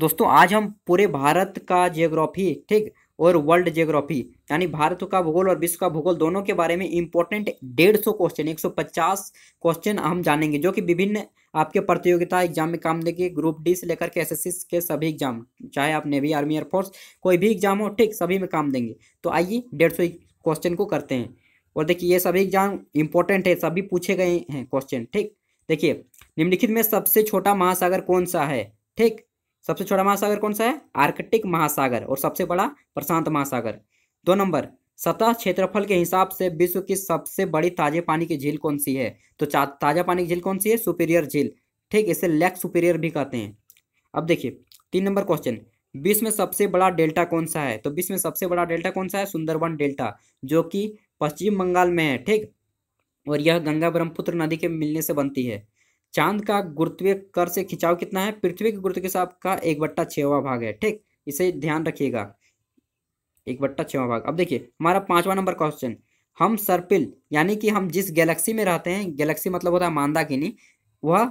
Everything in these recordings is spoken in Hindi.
दोस्तों आज हम पूरे भारत का जियोग्राफी ठीक और वर्ल्ड जियोग्राफी यानी भारत का भूगोल और विश्व का भूगोल दोनों के बारे में इंपॉर्टेंट डेढ़ सौ क्वेश्चन एक सौ पचास क्वेश्चन हम जानेंगे जो कि विभिन्न आपके प्रतियोगिता एग्जाम में काम देंगे ग्रुप डी से लेकर के एस के सभी एग्जाम चाहे आप नेवी आर्मी एयरफोर्स कोई भी एग्जाम हो ठीक सभी में काम देंगे तो आइए डेढ़ सौ क्वेश्चन को करते हैं और देखिए ये सभी एग्जाम इंपॉर्टेंट है सभी पूछे गए हैं क्वेश्चन ठीक देखिए निम्नलिखित में सबसे छोटा महासागर कौन सा है ठीक सबसे छोटा महासागर कौन सा है आर्कटिक महासागर और सबसे बड़ा प्रशांत महासागर दो नंबर सतह क्षेत्रफल के हिसाब से विश्व की सबसे बड़ी ताजे पानी की झील कौन सी है तो ताजा पानी की झील कौन सी है सुपीरियर झील ठीक इसे लेक सुपीरियर भी कहते हैं अब देखिए तीन नंबर क्वेश्चन विश्व में सबसे बड़ा डेल्टा कौन सा है तो विश्व में सबसे बड़ा डेल्टा कौन सा है सुंदरवन डेल्टा जो कि पश्चिम बंगाल में है ठीक और यह गंगा ब्रह्मपुत्र नदी के मिलने से बनती है चांद का गुरुत्वीय कर से खिंचाव कितना है पृथ्वी के गुरुत्व के साथ का एक बट्टा छवा भाग है ठीक इसे ध्यान रखिएगा एक बट्टा छवा भाग अब देखिए हमारा पांचवा नंबर क्वेश्चन हम सर्पिल यानी कि हम जिस गैलेक्सी में रहते हैं गैलेक्सी मतलब होता है मांदा नहीं वह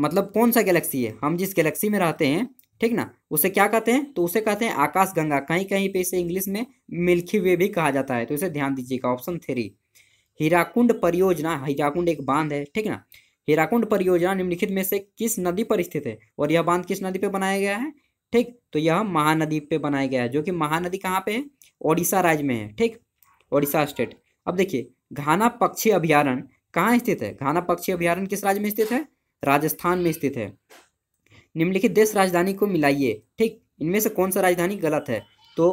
मतलब कौन सा गैलेक्सी है हम जिस गैलेक्सी में रहते हैं ठीक ना उसे क्या कहते हैं तो उसे कहते हैं आकाश गंगा कहीं कहीं पे इसे इंग्लिश में मिल्की वे भी कहा जाता है तो इसे ध्यान दीजिएगा ऑप्शन थ्री हीराकुंड परियोजना हीराकुंड एक बांध है ठीक ना हीराकुंड परियोजना निम्नलिखित में से किस नदी पर स्थित है और यह बांध किस नदी पर बनाया गया है ठीक तो यह महानदी पे बनाया गया है जो कि महानदी कहाँ पे है ओडिशा राज्य में है ठीक ओडिशा स्टेट अब देखिए घाना पक्षी अभ्यारण्य कहाँ स्थित है घाना पक्षी अभ्यारण्य किस राज्य में स्थित है राजस्थान में स्थित है निम्नलिखित देश राजधानी को मिलाइए ठीक इनमें से कौन सा राजधानी गलत है तो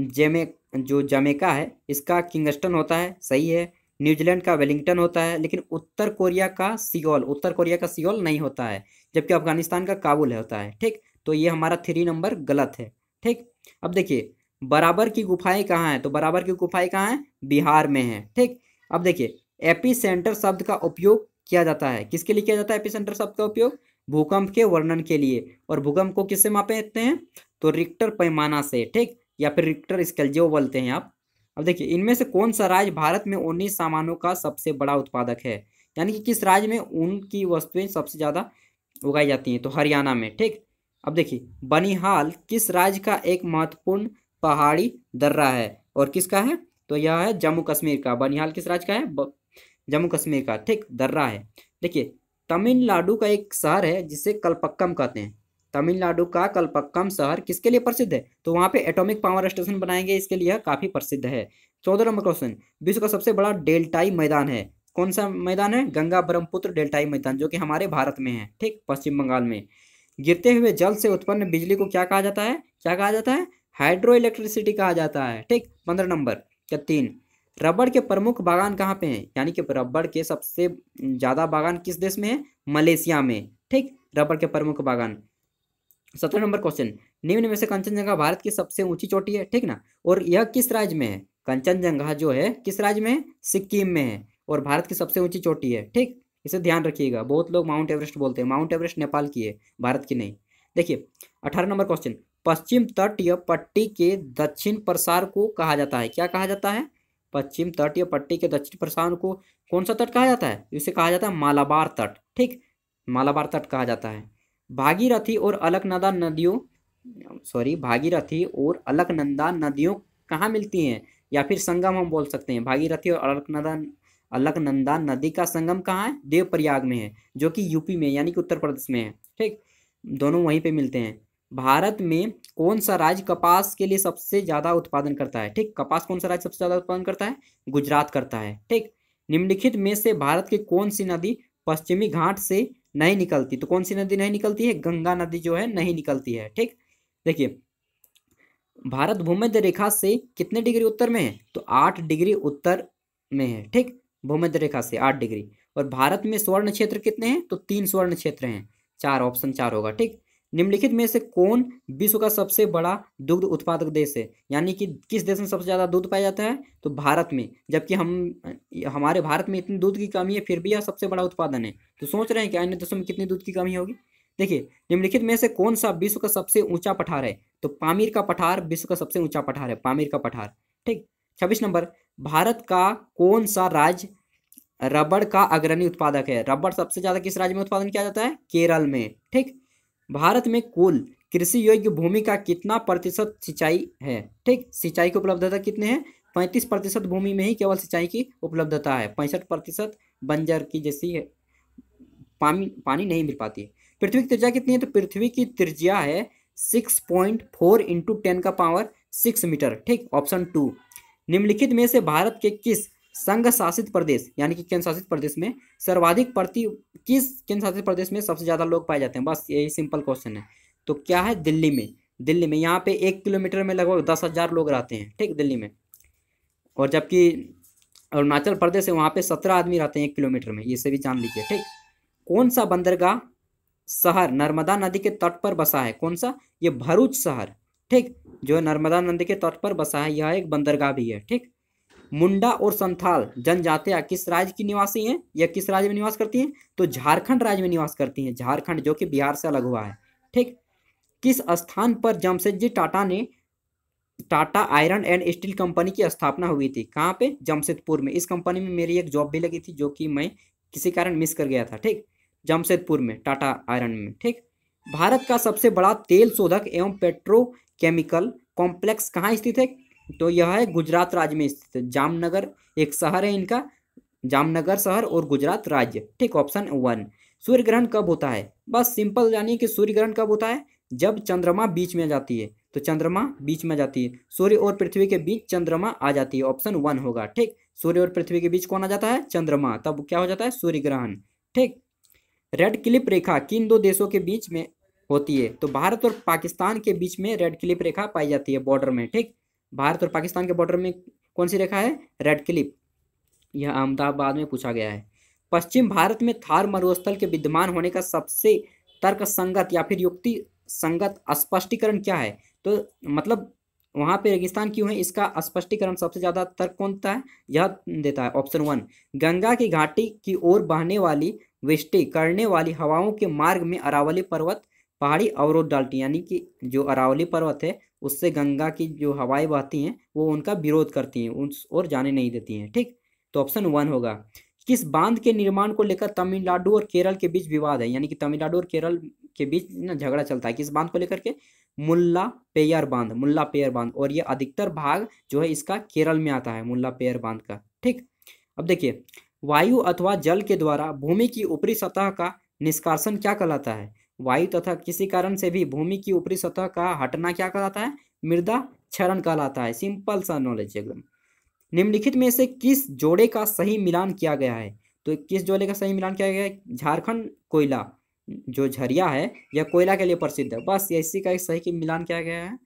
जेमे जो जमेका है इसका किंगस्टन होता है सही है न्यूजीलैंड का वेलिंगटन होता है लेकिन उत्तर कोरिया का सियोल उत्तर कोरिया का सियोल नहीं होता है जबकि अफगानिस्तान का काबुल होता है ठीक तो ये हमारा थ्री नंबर गलत है ठीक अब देखिए बराबर की गुफाएं कहाँ हैं तो बराबर की गुफाएं कहाँ हैं बिहार में हैं ठीक अब देखिए एपी सेंटर शब्द का उपयोग किया जाता है किसके लिए किया जाता है एपी सेंटर शब्द का उपयोग भूकंप के वर्णन के लिए और भूकंप को किससे मापे हैं तो रिक्टर पैमाना से ठीक या फिर रिक्टर स्केल जो बोलते हैं आप अब देखिए इनमें से कौन सा राज्य भारत में उन्नीस सामानों का सबसे बड़ा उत्पादक है यानी कि किस राज्य में उनकी वस्तुएं सबसे ज़्यादा उगाई जाती हैं तो हरियाणा में ठीक अब देखिए बनिहाल किस राज्य का एक महत्वपूर्ण पहाड़ी दर्रा है और किसका है तो यह है जम्मू कश्मीर का बनिहाल किस राज्य का है जम्मू कश्मीर का ठीक दर्रा है देखिए तमिलनाडु का एक शहर है जिसे कलपक्कम कहते हैं तमिलनाडु का कलपक्कम शहर किसके लिए प्रसिद्ध है तो वहाँ पे एटॉमिक पावर स्टेशन बनाएंगे इसके लिए काफ़ी प्रसिद्ध है चौदह नंबर क्वेश्चन विश्व का सबसे बड़ा डेल्टाई मैदान है कौन सा मैदान है गंगा ब्रह्मपुत्र डेल्टाई मैदान जो कि हमारे भारत में है ठीक पश्चिम बंगाल में गिरते हुए जल से उत्पन्न बिजली को क्या कहा जाता है क्या कहा जाता है हाइड्रो इलेक्ट्रिसिटी कहा जाता है ठीक पंद्रह नंबर या तीन रबड़ के प्रमुख बागान कहाँ पे हैं यानी कि रबड़ के सबसे ज़्यादा बागान किस देश में है मलेशिया में ठीक रबड़ के प्रमुख बागान सत्रह नंबर क्वेश्चन निम्न में से कंचनजंगा भारत की सबसे ऊंची चोटी है ठीक ना और यह किस राज्य में है कंचनजंगा जो है किस राज्य में है सिक्किम में है और भारत की सबसे ऊंची चोटी है ठीक इसे ध्यान रखिएगा बहुत लोग माउंट एवरेस्ट बोलते हैं माउंट एवरेस्ट नेपाल की है भारत की नहीं देखिए अठारह नंबर क्वेश्चन पश्चिम तटीय पट्टी के दक्षिण प्रसार को कहा जाता है क्या कहा जाता है पश्चिम तटीय पट्टी के दक्षिण प्रसार को कौन सा तट कहा जाता है इसे कहा जाता है मालाबार तट ठीक मालाबार तट कहा जाता है भागीरथी और अलकनंदा नदियों सॉरी भागीरथी और अलकनंदा नदियों कहाँ मिलती हैं या फिर संगम हम बोल सकते हैं भागीरथी और अलकनंदा अलकनंदा नदी का संगम कहाँ है देवप्रयाग में है जो कि यूपी में यानी कि उत्तर प्रदेश में है ठीक दोनों वहीं पे मिलते हैं भारत में कौन सा राज्य कपास के लिए सबसे ज़्यादा उत्पादन करता है ठीक कपास कौन सा राज्य सबसे ज़्यादा उत्पादन करता है गुजरात करता है ठीक निम्नलिखित में से भारत की कौन सी नदी पश्चिमी घाट से नहीं निकलती तो कौन सी नदी नहीं निकलती है गंगा नदी जो है नहीं निकलती है ठीक देखिए भारत भूमध्य रेखा से कितने डिग्री उत्तर में है तो आठ डिग्री उत्तर में है ठीक भूमध्य रेखा से आठ डिग्री और भारत में स्वर्ण क्षेत्र कितने हैं तो तीन स्वर्ण क्षेत्र हैं चार ऑप्शन चार होगा ठीक निम्नलिखित में से कौन विश्व का सबसे बड़ा दुग्ध उत्पादक देश है यानी कि किस देश में सबसे ज़्यादा दूध पाया जाता है तो भारत में जबकि हम हमारे भारत में इतनी दूध की कमी है फिर भी यह सबसे बड़ा उत्पादन है तो सोच रहे हैं कि अन्य देशों में कितनी दूध की कमी होगी देखिए निम्नलिखित में से कौन सा विश्व का सबसे ऊंचा पठार है तो पामीर का पठार विश्व का सबसे ऊंचा पठार है पामीर का पठार ठीक छब्बीस नंबर भारत का कौन सा राज्य रबड़ का अग्रणी उत्पादक है रबड़ सबसे ज़्यादा किस राज्य में उत्पादन किया जाता है केरल में ठीक भारत में कुल कृषि योग्य भूमि का कितना प्रतिशत सिंचाई है ठीक सिंचाई की उपलब्धता कितने हैं पैंतीस प्रतिशत भूमि में ही केवल सिंचाई की उपलब्धता है पैंसठ प्रतिशत बंजर की जैसी पानी पानी नहीं मिल पाती पृथ्वी की त्रिज्या कितनी है तो पृथ्वी की त्रिज्या है six point four into ten का पावर सिक्स मीटर ठीक ऑप्शन टू निम्नलिखित में से भारत के किस संघ शासित प्रदेश यानी कि केंद्र शासित प्रदेश में सर्वाधिक प्रति किस केंद्र शासित प्रदेश में सबसे ज़्यादा लोग पाए जाते हैं बस यही सिंपल क्वेश्चन है तो क्या है दिल्ली में दिल्ली में यहाँ पे एक किलोमीटर में लगभग दस हज़ार लोग रहते हैं ठीक दिल्ली में और जबकि अरुणाचल प्रदेश है वहाँ पे सत्रह आदमी रहते हैं एक किलोमीटर में ये सभी जान लीजिए ठीक कौन सा बंदरगाह शहर नर्मदा नदी के तट पर बसा है कौन सा ये भरूच शहर ठीक जो है नर्मदा नदी के तट पर बसा है यह एक बंदरगाह भी है ठीक मुंडा और संथाल जनजातिया किस राज्य की निवासी हैं या किस राज्य में निवास करती हैं तो झारखंड राज्य में निवास करती हैं झारखंड जो कि बिहार से अलग हुआ है ठीक किस स्थान पर जमशेदजी टाटा ने Tata iron and steel company की स्थापना हुई थी कहाँ पे जमशेदपुर में इस कंपनी में मेरी एक जॉब भी लगी थी जो कि मैं किसी कारण मिस कर गया था ठीक जमशेदपुर में टाटा आयरन में ठीक भारत का सबसे बड़ा तेल शोधक एवं पेट्रोकेमिकल कॉम्प्लेक्स कहाँ स्थित है तो यह है गुजरात राज्य में स्थित जामनगर एक शहर है इनका जामनगर शहर और गुजरात राज्य ठीक ऑप्शन वन सूर्य ग्रहण कब होता है बस सिंपल जानिए कि सूर्य ग्रहण कब होता है जब चंद्रमा बीच में जाती है तो चंद्रमा बीच में जाती है सूर्य और पृथ्वी के बीच चंद्रमा आ जाती है ऑप्शन वन होगा ठीक सूर्य और पृथ्वी के बीच कौन आ जाता है चंद्रमा तब क्या हो जाता है सूर्य ग्रहण ठीक रेड क्लिप रेखा किन दो देशों के बीच में होती है तो भारत और पाकिस्तान के बीच में रेड क्लिप रेखा पाई जाती है बॉर्डर में ठीक भारत और पाकिस्तान के बॉर्डर में कौन सी रेखा है रेड क्लिप यह अहमदाबाद में पूछा गया है पश्चिम भारत में थार मरुस्थल के विद्यमान होने का सबसे तर्क संगत या फिर युक्ति संगत स्पष्टीकरण क्या है तो मतलब वहाँ पे रेगिस्तान क्यों है इसका स्पष्टीकरण सबसे ज़्यादा तर्क कौन सा है यह देता है ऑप्शन वन गंगा की घाटी की ओर बहने वाली वृष्टि करने वाली हवाओं के मार्ग में अरावली पर्वत पहाड़ी अवरोध डालती यानी कि जो अरावली पर्वत है उससे गंगा की जो हवाएं बहती हैं वो उनका विरोध करती हैं उन और जाने नहीं देती हैं ठीक तो ऑप्शन वन होगा किस बांध के निर्माण को लेकर तमिलनाडु और केरल के बीच विवाद है यानी कि तमिलनाडु और केरल के बीच ना झगड़ा चलता है किस बांध को लेकर के मुल्ला पेयर बांध मुल्ला पेयर बांध और ये अधिकतर भाग जो है इसका केरल में आता है मुल्ला पेयर बांध का ठीक अब देखिए वायु अथवा जल के द्वारा भूमि की ऊपरी सतह का निष्कासन क्या कहलाता है वायु तथा किसी कारण से भी भूमि की ऊपरी सतह का हटना क्या कहलाता है मृदा क्षरण कहलाता है सिंपल सा नॉलेज एकदम निम्नलिखित में से किस जोड़े का सही मिलान किया गया है तो किस जोड़े का सही मिलान किया गया है झारखंड कोयला जो झरिया है यह कोयला के लिए प्रसिद्ध है बस इसी का एक सही की मिलान किया गया है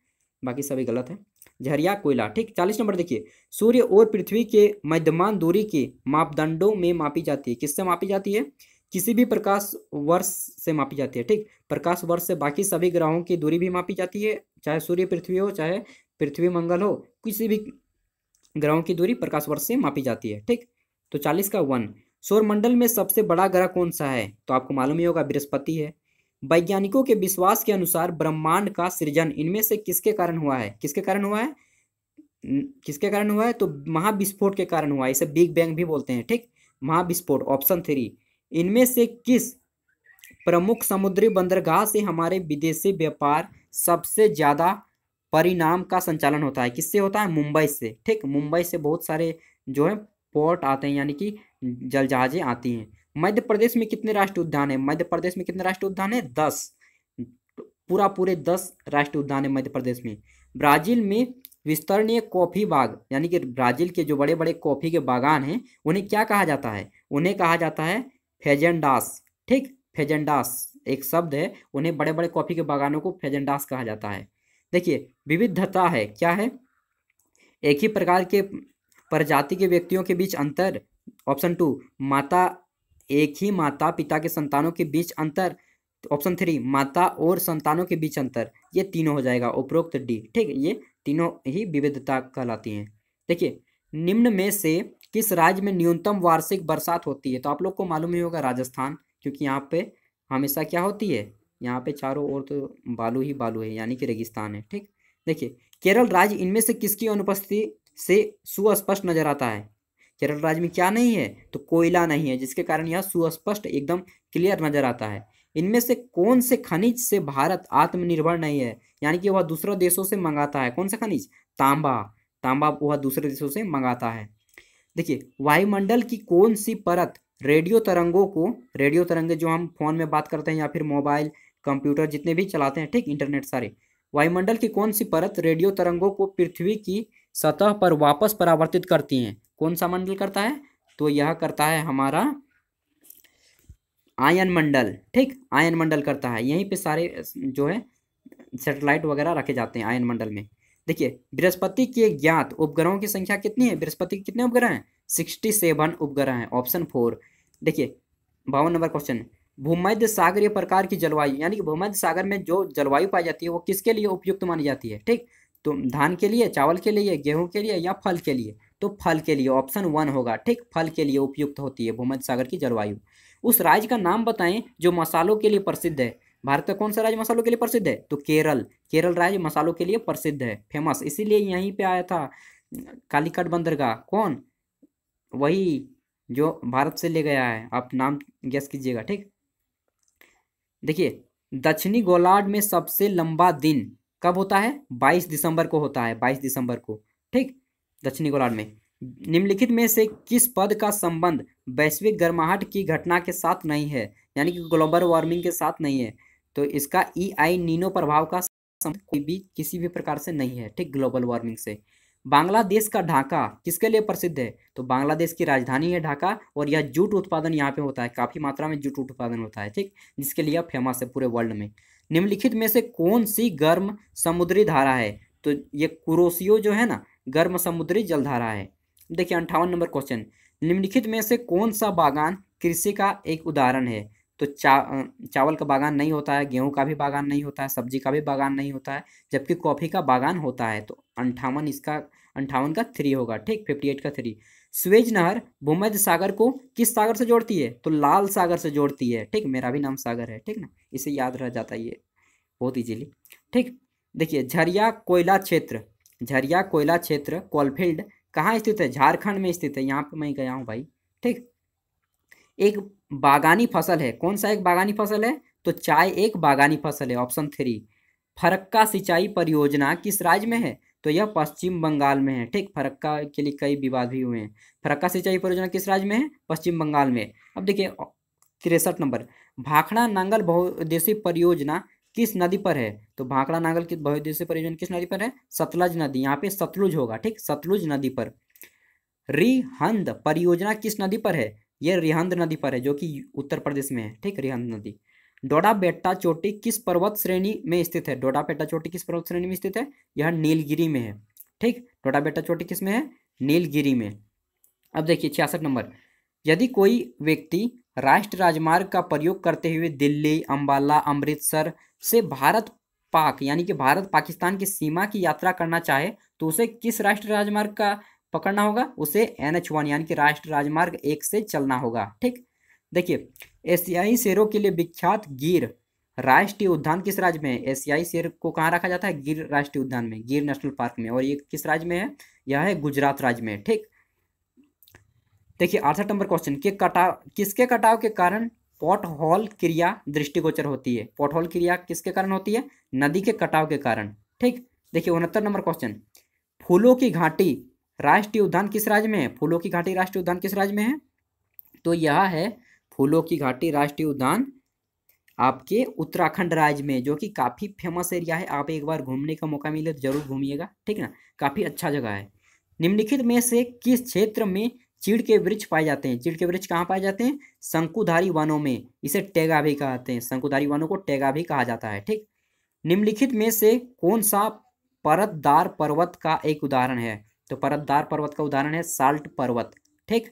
बाकी सभी गलत है झरिया कोयला ठीक चालीस नंबर देखिए सूर्य और पृथ्वी के मध्यमान दूरी के मापदंडों में मापी जाती है किससे मापी जाती है किसी भी प्रकाश वर्ष से मापी जाती है ठीक प्रकाश वर्ष से बाकी सभी ग्रहों की दूरी भी मापी जाती है चाहे सूर्य पृथ्वी हो चाहे पृथ्वी मंगल हो किसी भी ग्रहों की दूरी प्रकाश वर्ष से मापी जाती है ठीक तो चालीस का वन सौरमंडल में सबसे बड़ा ग्रह कौन सा है तो आपको मालूम ही होगा बृहस्पति है वैज्ञानिकों के विश्वास के अनुसार ब्रह्मांड का सृजन इनमें से किसके कारण हुआ है किसके कारण हुआ है किसके कारण हुआ है तो महाविस्फोट के कारण हुआ है इसे बिग बैंग भी बोलते हैं ठीक महाविस्फोट ऑप्शन थ्री इनमें से किस प्रमुख समुद्री बंदरगाह से हमारे विदेशी व्यापार सबसे ज़्यादा परिणाम का संचालन होता है किससे होता है मुंबई से ठीक मुंबई से बहुत सारे जो है पोर्ट आते हैं यानी कि जल जहाजें आती हैं मध्य प्रदेश में कितने राष्ट्रीय उद्यान है मध्य प्रदेश में कितने राष्ट्रीय उद्यान है दस पूरा पूरे दस राष्ट्रीय उद्यान है मध्य प्रदेश में ब्राजील में विस्तरणीय कॉफ़ी बाग यानी कि ब्राजील के जो बड़े बड़े कॉफ़ी के बागान हैं उन्हें क्या कहा जाता है उन्हें कहा जाता है फेजेंडास ठीक फेजेंडास एक शब्द है उन्हें बड़े बड़े कॉफी के बागानों को फेजेंडास कहा जाता है देखिए विविधता है क्या है एक ही प्रकार के प्रजाति के व्यक्तियों के बीच अंतर ऑप्शन टू माता एक ही माता पिता के संतानों के बीच अंतर ऑप्शन थ्री माता और संतानों के बीच अंतर ये तीनों हो जाएगा उपरोक्त डी ठीक ये तीनों ही विविधता कहलाती हैं देखिए निम्न में से किस राज्य में न्यूनतम वार्षिक बरसात होती है तो आप लोग को मालूम ही होगा राजस्थान क्योंकि यहाँ पे हमेशा क्या होती है यहाँ पे चारों ओर तो बालू ही बालू है यानी कि रेगिस्तान है ठीक देखिए केरल राज्य इनमें से किसकी अनुपस्थिति से सुस्पष्ट नजर आता है केरल राज्य में क्या नहीं है तो कोयला नहीं है जिसके कारण यह सुस्पष्ट एकदम क्लियर नजर आता है इनमें से कौन से खनिज से भारत आत्मनिर्भर नहीं है यानी कि वह दूसरे देशों से मंगाता है कौन सा खनिज तांबा तांबा वह दूसरे देशों से मंगाता है देखिए वायुमंडल की कौन सी परत रेडियो तरंगों को रेडियो तरंगे जो हम फोन में बात करते हैं या फिर मोबाइल कंप्यूटर जितने भी चलाते हैं ठीक इंटरनेट सारे वायुमंडल की कौन सी परत रेडियो तरंगों को पृथ्वी की सतह पर वापस परावर्तित करती है कौन सा मंडल करता है तो यह करता है हमारा आयन मंडल ठीक आयन मंडल करता है यहीं पे सारे जो है सेटेलाइट वगैरह रखे जाते हैं आयन मंडल में देखिए बृहस्पति के ज्ञात उपग्रहों की संख्या कितनी है बृहस्पति के कितने उपग्रह हैं सिक्सटी सेवन उपग्रह हैं ऑप्शन फोर देखिए बावन नंबर क्वेश्चन भूमध्य सागरीय प्रकार की जलवायु यानी कि भूमध्य सागर में जो जलवायु पाई जाती है वो किसके लिए उपयुक्त मानी जाती है ठीक तो धान के लिए चावल के लिए गेहूं के लिए या फल के लिए तो फल के लिए ऑप्शन वन होगा ठीक फल के लिए उपयुक्त होती है भूमध्य सागर की जलवायु उस राज्य का नाम बताएं जो मसालों के लिए प्रसिद्ध है भारत का कौन सा राज्य मसालों के लिए प्रसिद्ध है तो केरल केरल राज्य मसालों के लिए प्रसिद्ध है फेमस इसीलिए यहीं पे आया था कालीकट बंदरगाह कौन वही जो भारत से ले गया है आप नाम गैस कीजिएगा ठीक देखिए दक्षिणी गोलार्ध में सबसे लंबा दिन कब होता है 22 दिसंबर को होता है 22 दिसंबर को ठीक दक्षिणी गोलार्ध में निम्नलिखित में से किस पद का संबंध वैश्विक गर्माहट की घटना के साथ नहीं है यानी कि ग्लोबल वार्मिंग के साथ नहीं है तो इसका ई e आई नीनो प्रभाव का कोई भी किसी भी प्रकार से नहीं है ठीक ग्लोबल वार्मिंग से बांग्लादेश का ढाका किसके लिए प्रसिद्ध है तो बांग्लादेश की राजधानी है ढाका और यह जूट उत्पादन यहाँ पे होता है काफ़ी मात्रा में जूट उत्पादन होता है ठीक जिसके लिए फेमस है पूरे वर्ल्ड में निम्नलिखित में से कौन सी गर्म समुद्री धारा है तो ये कुरोसियो जो है ना गर्म समुद्री जलधारा है देखिए अंठावन नंबर क्वेश्चन निम्नलिखित में से कौन सा बागान कृषि का एक उदाहरण है तो चा चावल का बागान नहीं होता है गेहूं का भी बागान नहीं होता है सब्जी का भी बागान नहीं होता है जबकि कॉफ़ी का बागान होता है तो अंठावन इसका अंठावन का थ्री होगा ठीक फिफ्टी एट का थ्री स्वेज नहर भूमध्य सागर को किस सागर से जोड़ती है तो लाल सागर से जोड़ती है ठीक मेरा भी नाम सागर है ठीक ना इसे याद रह जाता है ये बहुत ईजीली ठीक देखिए झरिया कोयला क्षेत्र झरिया कोयला क्षेत्र कोलफील्ड कहाँ स्थित है झारखंड में स्थित है यहाँ पे मैं गया हूँ भाई ठीक एक बागानी फसल है कौन सा एक बागानी फसल है तो चाय एक बागानी फसल है ऑप्शन थ्री फरक्का सिंचाई परियोजना किस राज्य में है तो यह पश्चिम बंगाल में है ठीक फरक्का के लिए कई विवाद भी हुए हैं फरक्का सिंचाई परियोजना किस राज्य में है पश्चिम बंगाल में अब देखिए तिरसठ नंबर भाखड़ा नांगल बहुउद्देशीय परियोजना किस नदी पर है तो भाखड़ा नांगल की बहुद्देशी परियोजना किस नदी पर है सतलज नदी यहाँ पे सतलुज होगा ठीक सतलुज नदी पर रिहंद परियोजना किस नदी पर है ये रिहंद नदी पर है जो कि उत्तर प्रदेश में है ठीक रिहंद नदी डोडा बेटा चोटी किस पर्वत श्रेणी में स्थित है डोडा बेटा चोटी किस पर्वत श्रेणी में स्थित है यह नीलगिरी में है ठीक डोडा बेटा चोटी किस में है नीलगिरी में अब देखिए छियासठ नंबर यदि कोई व्यक्ति राष्ट्र राजमार्ग का प्रयोग करते हुए दिल्ली अम्बाला अमृतसर से भारत पाक यानी कि भारत पाकिस्तान की सीमा की यात्रा करना चाहे तो उसे किस राष्ट्र राजमार्ग का पकड़ना होगा उसे एन एच वन यानी कि राष्ट्रीय राजमार्ग एक से चलना होगा ठीक देखिए एशियाई शेरों के लिए विख्यात गिर राष्ट्रीय उद्यान किस राज्य में है एशियाई शेर को कहाँ रखा जाता है गिर राष्ट्रीय उद्यान में गिर नेशनल पार्क में और ये किस राज्य में है यह है गुजरात राज्य में ठीक देखिए अड़सठ नंबर क्वेश्चन के कटाव किसके कटाव के कारण पॉट हॉल क्रिया दृष्टिगोचर होती है पॉट हॉल क्रिया किसके कारण होती है नदी के कटाव के कारण ठीक देखिए उनहत्तर नंबर क्वेश्चन फूलों की घाटी राष्ट्रीय उद्यान किस राज्य में है फूलों की घाटी राष्ट्रीय उद्यान किस राज्य में है तो यह है फूलों की घाटी राष्ट्रीय उद्यान आपके उत्तराखंड राज्य में जो कि काफ़ी फेमस एरिया है आप एक बार घूमने का मौका मिले तो जरूर घूमिएगा ठीक है ना काफ़ी अच्छा जगह है निम्नलिखित में से किस क्षेत्र में चीड़ के वृक्ष पाए जाते हैं चीड़ के वृक्ष कहाँ पाए जाते हैं शंकुधारी वनों में इसे टेगा भी कहते हैं शंकुधारी वनों को टेगा भी कहा जाता है ठीक निम्नलिखित में से कौन सा परतदार पर्वत का एक उदाहरण है तो परतदार पर्वत का उदाहरण है साल्ट पर्वत ठीक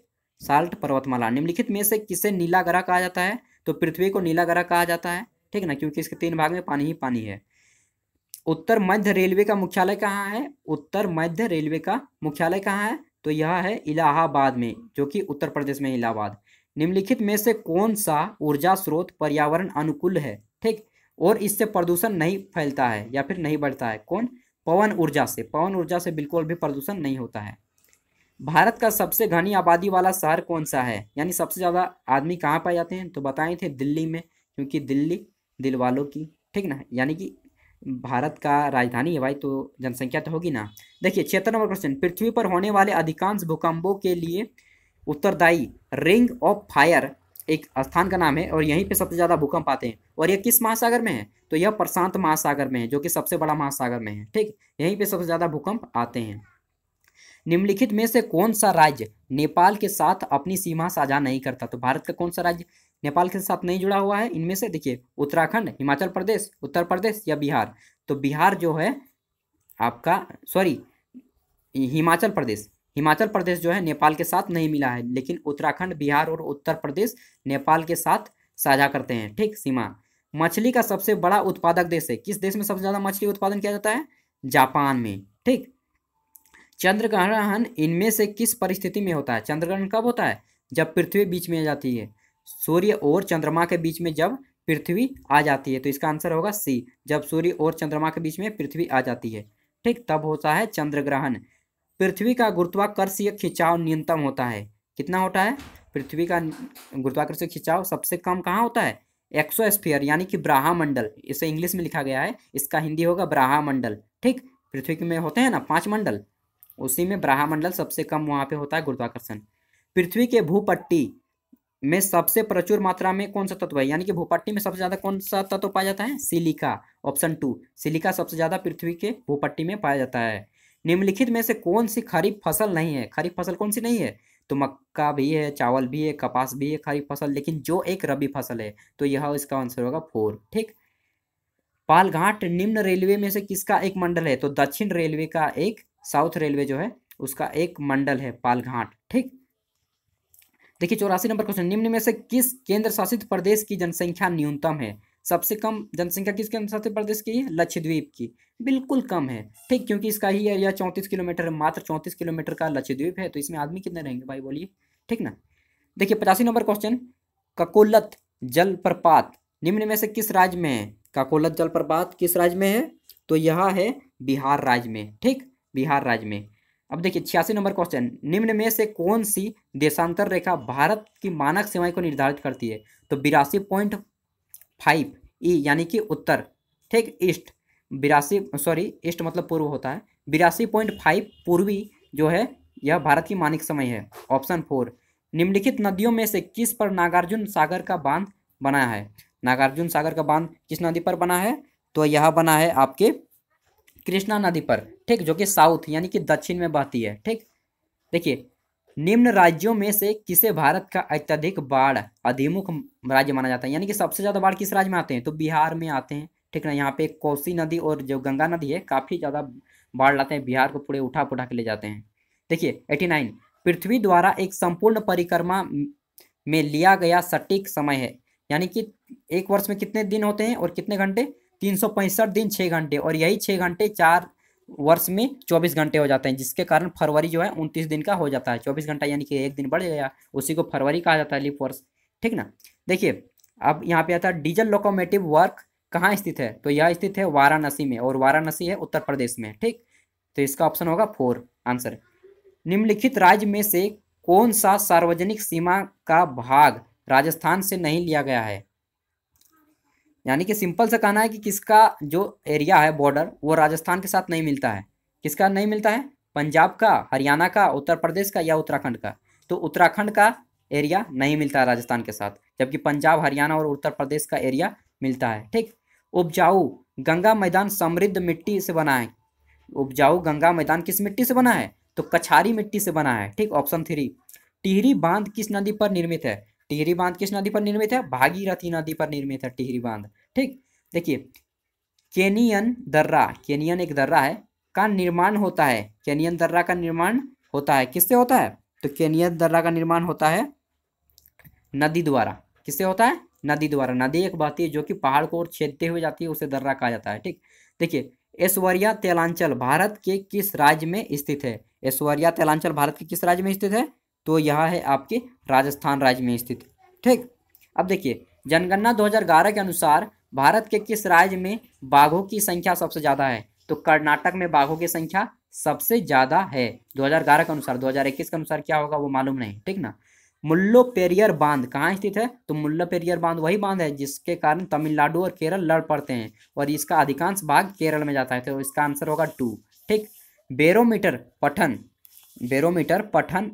साल्ट पर्वतमाला निम्नलिखित में से किसे नीला ग्रह कहा जाता है तो पृथ्वी को नीला ग्रह कहा जाता है ठीक ना क्योंकि इसके तीन भाग में पानी ही पानी है उत्तर मध्य रेलवे का मुख्यालय कहाँ है उत्तर मध्य रेलवे का मुख्यालय कहाँ है तो यह है इलाहाबाद में जो कि उत्तर प्रदेश में इलाहाबाद निम्नलिखित में से कौन सा ऊर्जा स्रोत पर्यावरण अनुकूल है ठीक और इससे प्रदूषण नहीं फैलता है या फिर नहीं बढ़ता है कौन पवन ऊर्जा से पवन ऊर्जा से बिल्कुल भी प्रदूषण नहीं होता है भारत का सबसे घनी आबादी वाला शहर कौन सा है यानी सबसे ज़्यादा आदमी कहाँ पाए जाते हैं तो बताए थे दिल्ली में क्योंकि दिल्ली दिल वालों की ठीक ना यानी कि भारत का राजधानी है भाई तो जनसंख्या तो होगी ना देखिए छिहत्तर नंबर क्वेश्चन पृथ्वी पर होने वाले अधिकांश भूकंपों के लिए उत्तरदायी रिंग ऑफ फायर एक स्थान का नाम है और यहीं पे सबसे ज़्यादा भूकंप आते हैं और यह किस महासागर में है तो यह प्रशांत महासागर में है जो कि सबसे बड़ा महासागर में है ठीक यहीं पे सबसे ज़्यादा भूकंप आते हैं निम्नलिखित में से कौन सा राज्य नेपाल के साथ अपनी सीमा साझा नहीं करता तो भारत का कौन सा राज्य नेपाल के साथ नहीं जुड़ा हुआ है इनमें से देखिए उत्तराखंड हिमाचल प्रदेश उत्तर प्रदेश या बिहार तो बिहार जो है आपका सॉरी हिमाचल प्रदेश हिमाचल प्रदेश जो है नेपाल के साथ नहीं मिला है लेकिन उत्तराखंड बिहार और उत्तर प्रदेश नेपाल के साथ साझा करते हैं ठीक सीमा मछली का सबसे बड़ा उत्पादक देश है किस देश में सबसे ज़्यादा मछली उत्पादन किया जाता है जापान में ठीक चंद्रग्रहण इनमें से किस परिस्थिति में होता है चंद्रग्रहण कब होता है जब पृथ्वी बीच में आ जाती है सूर्य और चंद्रमा के बीच में जब पृथ्वी आ जाती है तो इसका आंसर होगा सी जब सूर्य और चंद्रमा के बीच में पृथ्वी आ जाती है ठीक तब होता है चंद्रग्रहण पृथ्वी का गुरुत्वाकर्षीय खिंचाव न्यूनतम होता है कितना होता है पृथ्वी का गुरुत्वाकर्षीय खिंचाव सबसे कम कहाँ होता है एक्सोस्फीयर यानी कि ब्राह्मंडल इसे इंग्लिश में लिखा गया है इसका हिंदी होगा ब्राह्मंडल ठीक पृथ्वी में होते हैं ना पांच मंडल उसी में ब्राह्मंडल सबसे कम वहाँ पे होता है गुरुत्वाकर्षण पृथ्वी के भूपट्टी में सबसे प्रचुर मात्रा में कौन सा तत्व है यानी कि भूपट्टी में सबसे ज्यादा कौन सा तत्व पाया जाता है सिलिका ऑप्शन टू सिलिका सबसे ज्यादा पृथ्वी के भूपट्टी में पाया जाता है निम्नलिखित में से कौन सी खरीफ फसल नहीं है खरीफ फसल कौन सी नहीं है तो मक्का भी है चावल भी है कपास भी है खरीफ फसल लेकिन जो एक रबी फसल है तो यह इसका आंसर होगा फोर ठीक पालघाट निम्न रेलवे में से किसका एक मंडल है तो दक्षिण रेलवे का एक साउथ रेलवे जो है उसका एक मंडल है पालघाट ठीक देखिए चौरासी नंबर क्वेश्चन निम्न में से किस केंद्र शासित प्रदेश की जनसंख्या न्यूनतम है सबसे कम जनसंख्या किसके अनुशासित प्रदेश की है लक्षद्वीप की बिल्कुल कम है ठीक क्योंकि इसका ही एरिया चौंतीस किलोमीटर मात्र चौंतीस किलोमीटर का लक्षद्वीप है तो इसमें आदमी कितने रहेंगे भाई बोलिए ठीक ना देखिए पचासी नंबर क्वेश्चन ककोलत जलप्रपात निम्न में से किस राज्य में है काकोलत जलप्रपात किस राज्य में है तो यह है बिहार राज्य में ठीक बिहार राज्य में अब देखिए छियासी नंबर क्वेश्चन निम्न में से कौन सी देशांतर रेखा भारत की मानक सेवाएं को निर्धारित करती है तो बिरासी पॉइंट फाइव ई यानी कि उत्तर ठीक ईस्ट बिरासी सॉरी ईस्ट मतलब पूर्व होता है बिरासी पॉइंट फाइव पूर्वी जो है यह भारत की मानिक समय है ऑप्शन फोर निम्नलिखित नदियों में से किस पर नागार्जुन सागर का बांध बना है नागार्जुन सागर का बांध किस नदी पर बना है तो यह बना है आपके कृष्णा नदी पर ठीक जो कि साउथ यानी कि दक्षिण में बहती है ठीक देखिए निम्न राज्यों में से किसे भारत का अत्यधिक बाढ़ अधिमुख राज्य माना जाता है यानी कि सबसे ज़्यादा बाढ़ किस राज्य में आते हैं तो बिहार में आते हैं ठीक ना यहाँ पे कोसी नदी और जो गंगा नदी है काफ़ी ज़्यादा बाढ़ लाते हैं बिहार को पूरे उठा पुठा के ले जाते हैं देखिए एटी नाइन पृथ्वी द्वारा एक संपूर्ण परिक्रमा में लिया गया सटीक समय है यानी कि एक वर्ष में कितने दिन होते हैं और कितने घंटे तीन दिन छः घंटे और यही छः घंटे चार वर्ष में चौबीस घंटे हो जाते हैं जिसके कारण फरवरी जो है उनतीस दिन का हो जाता है चौबीस घंटा यानी कि एक दिन बढ़ गया उसी को फरवरी कहा जाता है लीप वर्ष ठीक ना देखिए अब यहाँ पे आता है डीजल लोकोमोटिव वर्क कहाँ स्थित है तो यह स्थित है वाराणसी में और वाराणसी है उत्तर प्रदेश में ठीक तो इसका ऑप्शन होगा फोर आंसर निम्नलिखित राज्य में से कौन सा सार्वजनिक सीमा का भाग राजस्थान से नहीं लिया गया है यानी कि सिंपल से कहना है कि किसका जो एरिया है बॉर्डर वो राजस्थान के साथ नहीं मिलता है किसका नहीं मिलता है पंजाब का हरियाणा का उत्तर प्रदेश का या उत्तराखंड का तो उत्तराखंड का एरिया नहीं मिलता है राजस्थान के साथ जबकि पंजाब हरियाणा और उत्तर प्रदेश का एरिया मिलता है ठीक उपजाऊ गंगा मैदान समृद्ध मिट्टी से बना है उपजाऊ गंगा मैदान किस मिट्टी से बना है तो कछारी मिट्टी से बना है ठीक ऑप्शन थ्री टिहरी बांध किस नदी पर निर्मित है टिहरी बांध किस नदी पर निर्मित है भागीरथी नदी पर निर्मित है टिहरी बांध ठीक देखिए केनियन दर्रा केनियन एक दर्रा है का निर्माण होता है केनियन दर्रा का निर्माण होता है किससे होता है तो केनियन दर्रा का निर्माण होता है नदी द्वारा किससे होता है नदी द्वारा नदी एक बहती है जो कि पहाड़ को और छेदते हुए जाती है उसे दर्रा कहा जाता है ठीक देखिए ऐश्वर्या तेलांचल भारत के किस राज्य में स्थित है ऐश्वर्या तेलांचल भारत के किस राज्य में स्थित है तो यह है आपके राजस्थान राज्य में स्थित ठीक अब देखिए जनगणना 2011 के अनुसार भारत के किस राज्य में बाघों की संख्या सबसे ज़्यादा है तो कर्नाटक में बाघों की संख्या सबसे ज़्यादा है 2011 के अनुसार 2021 के अनुसार क्या होगा वो मालूम नहीं ठीक ना मुल्लो पेरियर बांध कहाँ स्थित है तो मुल्लो पेरियर बांध वही बांध है जिसके कारण तमिलनाडु और केरल लड़ पड़ते हैं और इसका अधिकांश भाग केरल में जाता है तो इसका आंसर होगा टू ठीक बेरोमीटर पठन बेरोमीटर पठन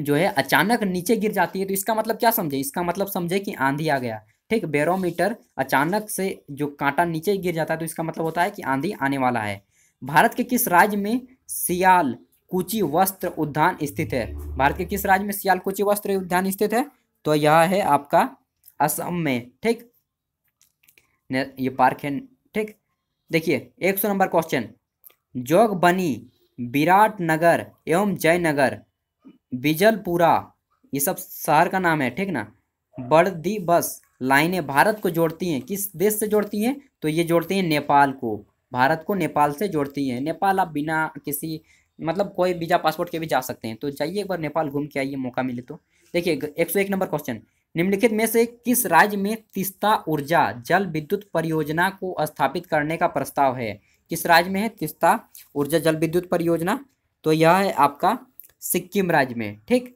जो है अचानक नीचे गिर जाती है तो इसका मतलब क्या समझे इसका मतलब समझे कि आंधी आ गया ठीक बैरोमीटर अचानक से जो कांटा नीचे गिर जाता है तो इसका मतलब होता है कि आंधी आने वाला है भारत के किस राज्य में सियाल कुची वस्त्र उद्यान स्थित है भारत के किस राज्य में सियाल कुची वस्त्र उद्यान स्थित है तो यह है आपका असम में ठीक ये पार्क है ठीक देखिए एक सौ नंबर क्वेश्चन जोग बनी विराट नगर एवं जयनगर बिजलपुरा ये सब शहर का नाम है ठीक ना बड़दी बस लाइनें भारत को जोड़ती हैं किस देश से जोड़ती हैं तो ये जोड़ती हैं नेपाल को भारत को नेपाल से जोड़ती हैं नेपाल आप बिना किसी मतलब कोई वीज़ा पासपोर्ट के भी जा सकते हैं तो जाइए एक बार नेपाल घूम के आइए मौका मिले तो देखिए एक सौ एक नंबर क्वेश्चन निम्नलिखित में से किस राज्य में तिस्ता ऊर्जा जल विद्युत परियोजना को स्थापित करने का प्रस्ताव है किस राज्य में है तिस्ता ऊर्जा जल विद्युत परियोजना तो यह है आपका सिक्किम राज्य में ठीक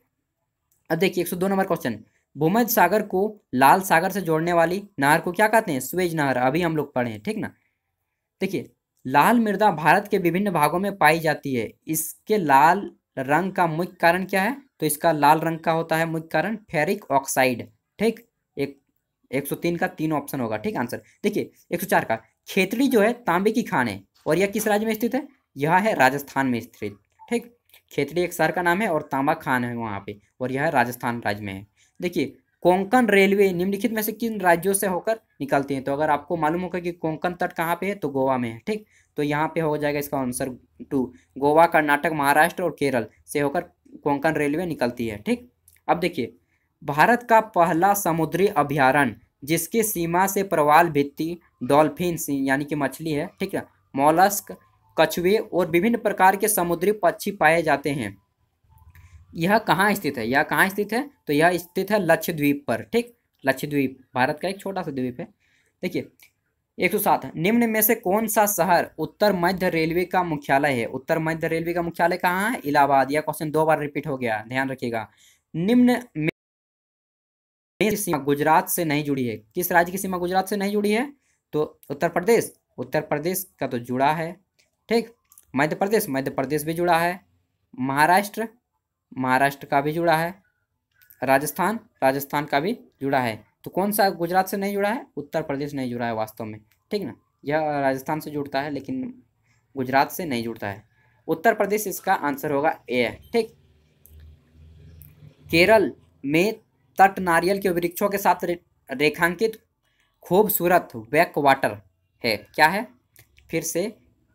अब देखिए एक सौ दो नंबर क्वेश्चन भूमध सागर को लाल सागर से जोड़ने वाली नहर को क्या कहते हैं स्वेज नहर अभी हम लोग पढ़े ठीक ना देखिए लाल मृदा भारत के विभिन्न भागों में पाई जाती है इसके लाल रंग का मुख्य कारण क्या है तो इसका लाल रंग का होता है मुख्य कारण फेरिक ऑक्साइड ठीक एक एक सौ तीन का तीन ऑप्शन होगा ठीक आंसर देखिए एक सौ चार का खेतड़ी जो है तांबे की खान है और यह किस राज्य में स्थित है यह है राजस्थान में स्थित ठीक खेतड़ी एक शहर का नाम है और तांबा खान है वहाँ पे और यह राजस्थान राज्य में है देखिए कोंकण रेलवे निम्नलिखित में से किन राज्यों से होकर निकलती है तो अगर आपको मालूम होगा कि कोंकण तट कहाँ पे है तो गोवा में है ठीक तो यहाँ पे हो जाएगा इसका आंसर टू गोवा कर्नाटक महाराष्ट्र और केरल से होकर कोंकण रेलवे निकलती है ठीक अब देखिए भारत का पहला समुद्री अभ्यारण्य जिसकी सीमा से प्रवाल भित्ति डॉल्फिन यानी कि मछली है ठीक है मोलस्क कछुए और विभिन्न प्रकार के समुद्री पक्षी पाए जाते हैं यह कहाँ स्थित है यह कहाँ स्थित है तो यह स्थित है लक्षद्वीप पर ठीक लक्षद्वीप भारत का एक छोटा सा द्वीप है देखिए एक सौ सात निम्न में से कौन सा शहर उत्तर मध्य रेलवे का मुख्यालय है उत्तर मध्य रेलवे का मुख्यालय कहाँ है इलाहाबाद यह क्वेश्चन दो बार रिपीट हो गया ध्यान रखिएगा निम्न में सीमा गुजरात से नहीं जुड़ी है किस राज्य की सीमा गुजरात से नहीं जुड़ी है तो उत्तर प्रदेश उत्तर प्रदेश का तो जुड़ा है ठीक मध्य प्रदेश मध्य प्रदेश भी जुड़ा है महाराष्ट्र महाराष्ट्र का भी जुड़ा है राजस्थान राजस्थान का भी जुड़ा है तो कौन सा गुजरात से नहीं जुड़ा है उत्तर प्रदेश नहीं जुड़ा है वास्तव में ठीक ना यह राजस्थान से जुड़ता है लेकिन गुजरात से नहीं जुड़ता है उत्तर प्रदेश इसका आंसर होगा ए ठीक केरल में तट नारियल के वृक्षों के साथ रे, रेखांकित खूबसूरत बैक वाटर है क्या है फिर से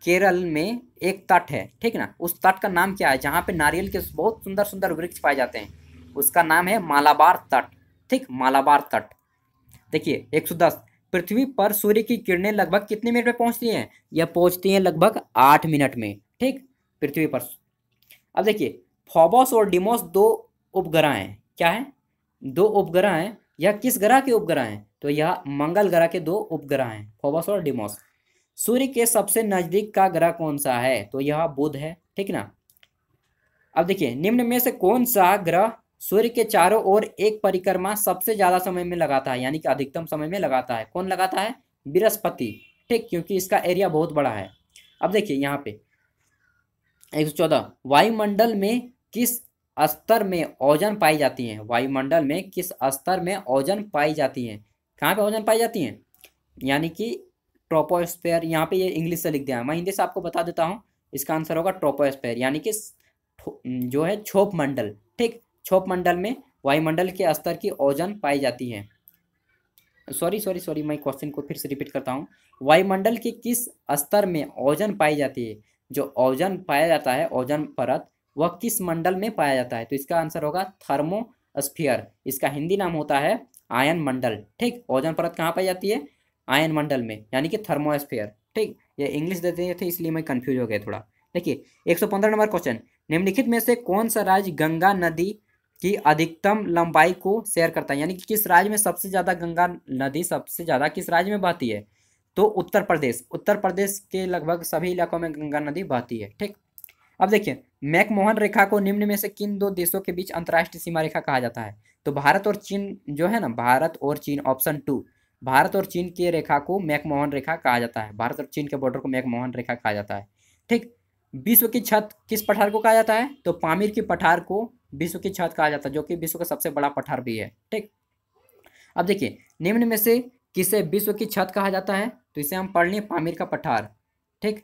केरल में एक तट है ठीक ना उस तट का नाम क्या है जहाँ पे नारियल के बहुत सुंदर सुंदर वृक्ष पाए जाते हैं उसका नाम है मालाबार तट ठीक मालाबार तट देखिए एक सौ दस पृथ्वी पर सूर्य की किरणें लगभग कितने मिनट में पहुँचती हैं यह पहुँचती हैं लगभग आठ मिनट में ठीक पृथ्वी पर अब देखिए फोबोस और डिमोस दो उपग्रह हैं क्या है दो उपग्रह हैं यह किस ग्रह के उपग्रह हैं तो यह मंगल ग्रह के दो उपग्रह हैं फोबोस और डिमोस सूर्य के सबसे नजदीक का ग्रह कौन सा है तो यह बुध है ठीक ना अब देखिए निम्न में से कौन सा ग्रह सूर्य के चारों ओर एक परिक्रमा सबसे ज्यादा समय में लगाता है यानी कि अधिकतम समय में लगाता है कौन लगाता है बृहस्पति ठीक क्योंकि इसका एरिया बहुत बड़ा है अब देखिए यहाँ पे एक सौ चौदह वायुमंडल में किस स्तर में ओजन पाई जाती है वायुमंडल में किस स्तर में ओजन पाई जाती है कहाँ पे ओजन पाई जाती है यानी कि ट्रोपोस्फेयर यहाँ पे ये इंग्लिश से लिख दिया है मैं हिंदी से आपको बता देता हूँ इसका आंसर होगा ट्रोपोस्फेयर यानी कि जो है छोप मंडल ठीक छोप मंडल में वायुमंडल के स्तर की ओजन पाई जाती है सॉरी सॉरी सॉरी मैं क्वेश्चन को फिर से रिपीट करता हूँ वायुमंडल के किस स्तर में ओजन पाई जाती है जो ओजन पाया जाता है ओजन परत वह किस मंडल में पाया जाता है तो इसका आंसर होगा थर्मोस्फीयर इसका हिंदी नाम होता है आयन मंडल ठीक ओजन परत कहाँ पाई जाती है आयन मंडल में यानी कि थर्मोस्फेयर ठीक ये इंग्लिश देते थे तो इसलिए मैं कन्फ्यूज हो गया थोड़ा देखिए 115 नंबर क्वेश्चन निम्नलिखित में से कौन सा राज्य गंगा नदी की अधिकतम लंबाई को शेयर करता है यानी कि किस राज्य में सबसे ज़्यादा गंगा नदी सबसे ज़्यादा किस राज्य में बहती है तो उत्तर प्रदेश उत्तर प्रदेश के लगभग सभी इलाकों में गंगा नदी बहती है ठीक अब देखिए मैकमोहन रेखा को निम्न में से किन दो देशों के बीच अंतर्राष्ट्रीय सीमा रेखा कहा जाता है तो भारत और चीन जो है ना भारत और चीन ऑप्शन टू भारत और चीन की रेखा को मैकमोहन रेखा कहा जाता है भारत और चीन के बॉर्डर को मैकमोहन रेखा कहा जाता है ठीक विश्व की छत किस पठार को कहा जाता है तो पामिर की पठार को विश्व की छत कहा जाता है जो कि विश्व का सबसे बड़ा पठार भी है ठीक अब देखिए निम्न में से किसे विश्व की छत कहा जाता है तो इसे हम पढ़ लें पामिर का पठार ठीक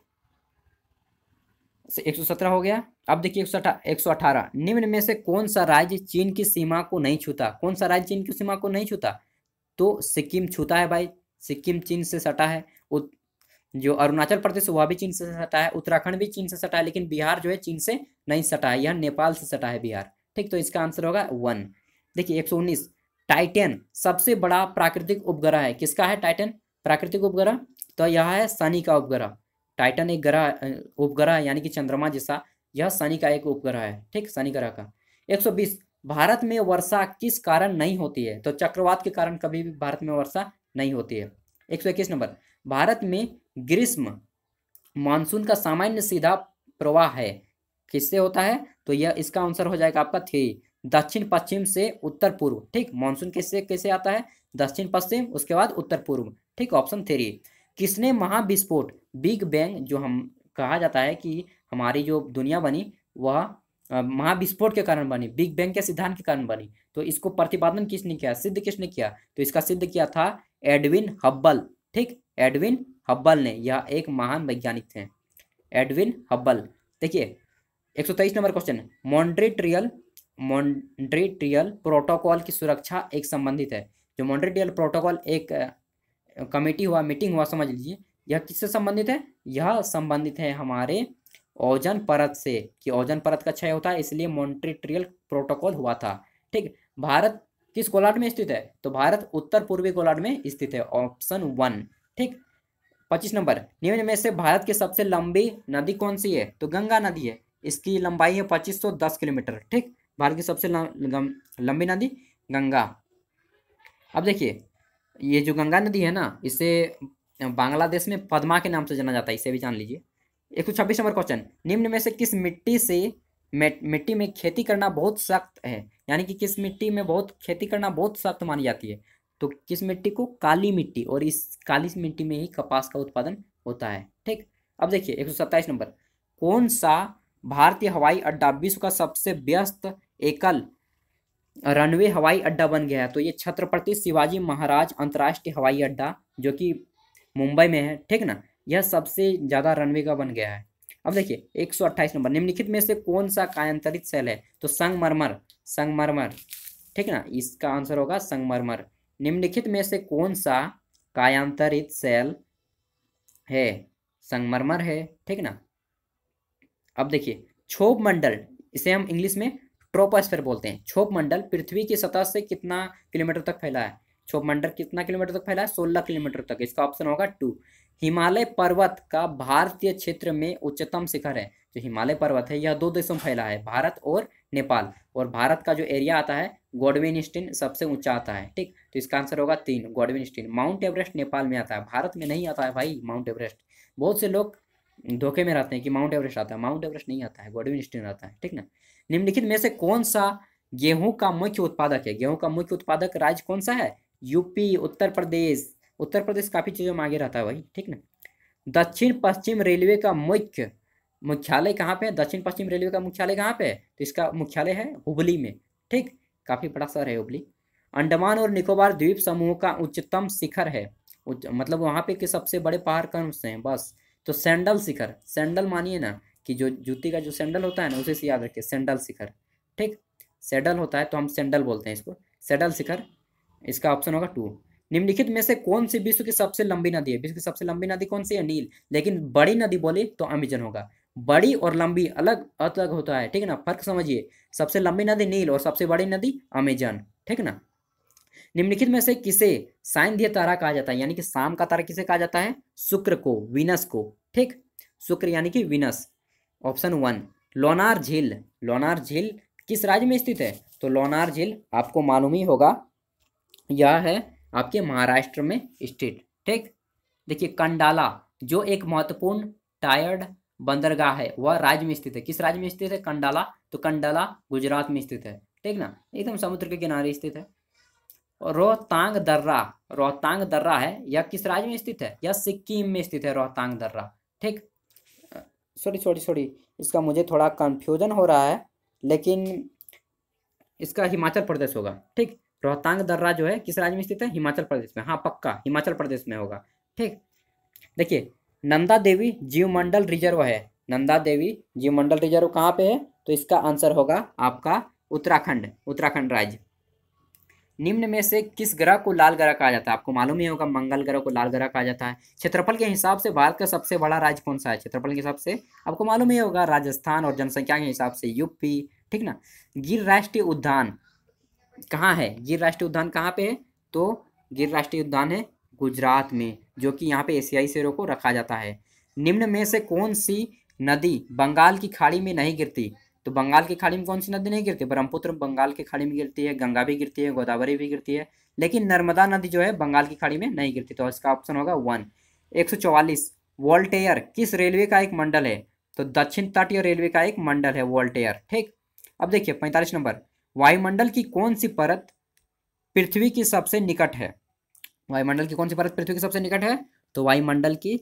एक सौ सत्रह हो गया अब देखिए एक सौ अठारह निम्न में से कौन सा राज्य चीन की सीमा को नहीं छूता कौन सा राज्य चीन की सीमा को नहीं छूता तो सिक्किम छूता है भाई सिक्किम चीन से सटा है जो अरुणाचल प्रदेश वह भी चीन से सटा है उत्तराखंड भी चीन से सटा है लेकिन बिहार जो है चीन से नहीं सटा है यह नेपाल से सटा है बिहार ठीक तो इसका आंसर होगा वन देखिए एक टाइटन सबसे बड़ा प्राकृतिक उपग्रह है किसका है टाइटन प्राकृतिक उपग्रह तो यह है शनि का उपग्रह टाइटन एक ग्रह उपग्रह यानी कि चंद्रमा जैसा यह शनि का एक उपग्रह है ठीक शनि ग्रह का 120 भारत में वर्षा किस कारण नहीं होती है तो चक्रवात के कारण कभी भी भारत में वर्षा नहीं होती है एक नंबर भारत में ग्रीष्म मानसून का सामान्य सीधा प्रवाह है किससे होता है तो यह इसका आंसर हो जाएगा आपका थ्री दक्षिण पश्चिम से उत्तर पूर्व ठीक मानसून किससे कैसे आता है दक्षिण पश्चिम उसके बाद उत्तर पूर्व ठीक ऑप्शन थ्री किसने महाविस्फोट बिग बैंग जो हम कहा जाता है कि हमारी जो दुनिया बनी वह महाविस्फोट के कारण बनी बिग बैंग के सिद्धांत के कारण बनी तो इसको प्रतिपादन किसने किया सिद्ध किसने किया तो इसका सिद्ध किया था एडविन हब्बल ठीक एडविन हब्बल ने यह एक महान वैज्ञानिक थे एडविन हब्बल देखिए एक सौ तेईस number question Montreal Montreal protocol की सुरक्षा एक संबंधित है जो मॉन्ट्रीट्रियल प्रोटोकॉल एक कमेटी हुआ मीटिंग हुआ समझ लीजिए यह किससे संबंधित है यह संबंधित है हमारे ओजन परत से कि ओजन परत का क्षय होता है इसलिए मोन्ट्रीट्रियल प्रोटोकॉल हुआ था ठीक भारत किस गोलार्ध में स्थित है तो भारत उत्तर पूर्वी गोलार्ध में स्थित है ऑप्शन वन ठीक पच्चीस नंबर निम्न में से भारत की सबसे लंबी नदी कौन सी है तो गंगा नदी है इसकी लंबाई है पच्चीस सौ दस किलोमीटर ठीक भारत की सबसे लंबी नदी गंगा अब देखिए ये जो गंगा नदी है ना इसे बांग्लादेश में पदमा के नाम से जाना जाता है इसे भी जान लीजिए एक सौ छब्बीस नंबर क्वेश्चन निम्न में से किस मिट्टी से मिट्टी में खेती करना बहुत सख्त है यानी कि किस मिट्टी में बहुत खेती करना बहुत सख्त मानी जाती है तो किस मिट्टी को काली मिट्टी और इस काली मिट्टी में ही कपास का उत्पादन होता है ठीक अब देखिए एक सौ सत्ताईस नंबर कौन सा भारतीय हवाई अड्डा विश्व का सबसे व्यस्त एकल रनवे हवाई अड्डा बन गया है तो ये छत्रपति शिवाजी महाराज अंतर्राष्ट्रीय हवाई अड्डा जो कि मुंबई में है ठीक ना यह सबसे ज़्यादा रनवे का बन गया है अब देखिए 128 नंबर निम्नलिखित में से कौन सा कायांतरित सेल है तो संगमरमर संगमरमर ठीक है ना इसका आंसर होगा संगमरमर निम्नलिखित में से कौन सा कायांतरित सेल है संगमरमर है ठीक ना अब देखिए छोप मंडल इसे हम इंग्लिश में ट्रोपोस्फेयर बोलते हैं छोप मंडल पृथ्वी की सतह से कितना किलोमीटर तक फैला है छोप मंडल कितना किलोमीटर तक फैला है सोलह किलोमीटर तक इसका ऑप्शन होगा टू हिमालय पर्वत का भारतीय क्षेत्र में उच्चतम शिखर है जो हिमालय पर्वत है यह दो देशों में फैला है भारत और नेपाल और भारत का जो एरिया आता है गोडविन स्टीन सबसे ऊंचा आता है ठीक तो इसका आंसर होगा तीन Godwin Austen mount Everest Nepal में आता है भारत में नहीं आता है भाई माउंट एवरेस्ट बहुत से लोग धोखे में रहते हैं कि माउंट एवरेस्ट आता है माउंट एवरेस्ट नहीं आता है गोडविन स्टीन आता है ठीक ना निम्नलिखित में से कौन सा गेहूं का मुख्य उत्पादक है गेहूं का मुख्य उत्पादक राज्य कौन सा है यूपी उत्तर प्रदेश उत्तर प्रदेश काफ़ी चीज़ों में आगे रहता है भाई ठीक ना दक्षिण पश्चिम रेलवे का मुख्य मुख्यालय कहाँ पे है दक्षिण पश्चिम रेलवे का मुख्यालय कहाँ पे है तो इसका मुख्यालय है हुबली में ठीक काफ़ी बड़ा शहर है हुबली अंडमान और निकोबार द्वीप समूह का उच्चतम शिखर है उच्च, मतलब वहाँ पे के सबसे बड़े पहाड़ कौन से हैं बस तो सैंडल शिखर सैंडल मानिए ना कि जो जूती का जो सैंडल होता है ना उसे से याद रखिए सैंडल शिखर ठीक सैडल होता है तो हम सैंडल बोलते हैं इसको सैडल शिखर इसका ऑप्शन होगा टू निम्नलिखित में से कौन सी विश्व की सबसे लंबी नदी है विश्व की सबसे लंबी नदी कौन सी है नील लेकिन बड़ी नदी बोले तो अमेजन होगा बड़ी और लंबी अलग अलग होता है ठीक है ना फर्क समझिए सबसे लंबी नदी नील और सबसे बड़ी नदी अमेजन ठीक है ना निम्नलिखित में से किसे दिया तारा कहा जाता है यानी कि शाम का तारा किसे कहा जाता है शुक्र को विनस को ठीक शुक्र यानी कि विनस ऑप्शन वन लोनार झील लोनार झील किस राज्य में स्थित है तो लोनार झील आपको मालूम ही होगा यह है आपके महाराष्ट्र में स्थित ठीक देखिए कंडाला जो एक महत्वपूर्ण टायर्ड बंदरगाह है वह राज्य में स्थित है किस राज्य में स्थित है कंडाला तो कंडाला गुजरात में स्थित है ठीक ना एकदम समुद्र के किनारे स्थित है रोहतांग दर्रा रोहतांग दर्रा है यह किस राज्य में स्थित है यह सिक्किम में स्थित है रोहतांग दर्रा ठीक सॉरी सॉरी सॉरी इसका मुझे थोड़ा कंफ्यूजन हो रहा है लेकिन इसका हिमाचल प्रदेश होगा ठीक रोहतांग दर्रा जो है किस राज्य में स्थित है हिमाचल प्रदेश में हाँ पक्का हिमाचल प्रदेश में होगा ठीक देखिए नंदा देवी जीव मंडल रिजर्व है नंदा देवी जीव मंडल रिजर्व कहाँ पे है तो इसका आंसर होगा आपका उत्तराखंड उत्तराखंड राज्य निम्न में से किस ग्रह को लाल ग्रह कहा जाता है आपको मालूम ही होगा मंगल ग्रह को लाल ग्रह कहा जाता है क्षेत्रफल के हिसाब से भारत का सबसे बड़ा राज्य कौन सा है क्षेत्रफल के हिसाब से आपको मालूम ही होगा राजस्थान और जनसंख्या के हिसाब से यूपी ठीक ना गिर राष्ट्रीय उद्यान कहाँ है गिर राष्ट्रीय उद्यान कहाँ पे है तो गिर राष्ट्रीय उद्यान है गुजरात में जो कि यहाँ पे एशियाई शेरों को रखा जाता है निम्न में से कौन सी नदी बंगाल की खाड़ी में नहीं गिरती तो बंगाल की खाड़ी में कौन सी नदी नहीं गिरती ब्रह्मपुत्र बंगाल की खाड़ी में गिरती है गंगा भी गिरती है गोदावरी भी गिरती है लेकिन नर्मदा नदी जो है बंगाल की खाड़ी में नहीं गिरती तो इसका ऑप्शन होगा वन एक सौ चौवालीस वोल्टेयर किस रेलवे का एक मंडल है तो दक्षिण तटीय रेलवे का एक मंडल है वोल्टेयर ठीक अब देखिए पैंतालीस नंबर वायुमंडल की कौन सी परत पृथ्वी की सबसे निकट है वायुमंडल की कौन सी परत पृथ्वी की सबसे निकट है तो वायुमंडल की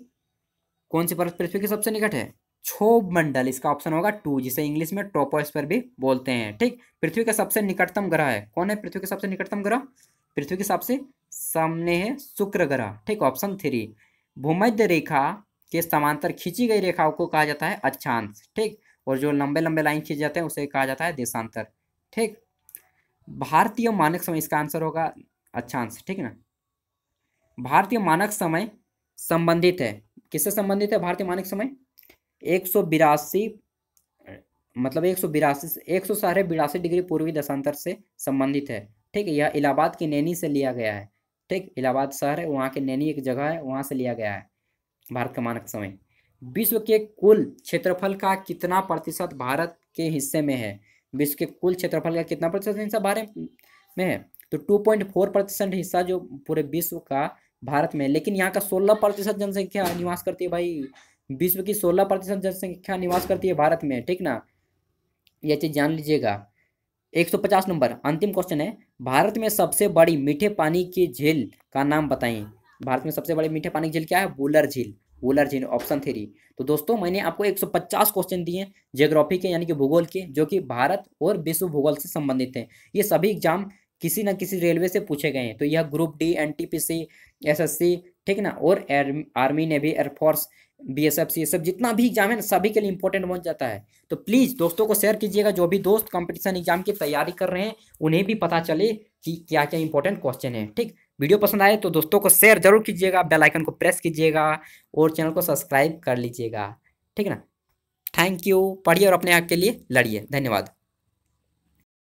कौन सी परत पृथ्वी की सबसे निकट है छोभ मंडल इसका ऑप्शन होगा टू जिसे इंग्लिश में टोपोस्फेयर भी बोलते हैं ठीक पृथ्वी का सबसे निकटतम ग्रह है कौन है पृथ्वी का सबसे निकटतम ग्रह पृथ्वी के सबसे सामने है शुक्र ग्रह ठीक ऑप्शन थ्री भूमध्य रेखा के समांतर खींची गई रेखाओं को कहा जाता है अक्षांश ठीक और जो लंबे लंबे लाइन खींचे जाते हैं उसे कहा जाता है देशांतर ठीक भारतीय मानक समय इसका आंसर होगा अच्छा आंसर ठीक है ना भारतीय मानक समय संबंधित है किससे संबंधित है भारतीय मानक समय एक सौ बिरासी मतलब एक सौ बिरासी एक सौ साढ़े बिरासी डिग्री पूर्वी दशांतर से संबंधित है ठीक है यह इलाहाबाद की नैनी से लिया गया है ठीक इलाहाबाद शहर है वहाँ की नैनी एक जगह है वहाँ से लिया गया है भारत का मानक समय विश्व के कुल क्षेत्रफल का कितना प्रतिशत भारत के हिस्से में है विश्व के कुल क्षेत्रफल का कितना प्रतिशत हिस्सा भारत में है तो 2.4 प्रतिशत हिस्सा जो पूरे विश्व का भारत में लेकिन यहाँ का 16 प्रतिशत जनसंख्या निवास करती है भाई विश्व की 16 प्रतिशत जनसंख्या निवास करती है भारत में ठीक ना यह चीज़ जान लीजिएगा 150 नंबर अंतिम क्वेश्चन है भारत में सबसे बड़ी मीठे पानी की झील का नाम बताएं भारत में सबसे बड़ी मीठे पानी की झील क्या है बुलर झील वुलर जिन ऑप्शन थ्री तो दोस्तों मैंने आपको 150 क्वेश्चन दिए जियोग्राफी के यानी कि भूगोल के जो कि भारत और विश्व भूगोल से संबंधित हैं ये सभी एग्जाम किसी न किसी रेलवे से पूछे गए हैं तो यह group D N T P C S S C ठीक ना और er, army navy air force B S F C सब जितना भी एग्जाम है ना सभी के लिए इंपॉर्टेंट बन जाता है तो प्लीज़ दोस्तों को शेयर कीजिएगा जो भी दोस्त कंपटीशन एग्जाम की तैयारी कर रहे हैं उन्हें भी पता चले कि क्या क्या इंपॉर्टेंट क्वेश्चन है ठीक वीडियो पसंद आए तो दोस्तों को शेयर जरूर कीजिएगा बेल आइकन को प्रेस कीजिएगा और चैनल को सब्सक्राइब कर लीजिएगा ठीक है ना थैंक यू पढ़िए और अपने आप के लिए लड़िए धन्यवाद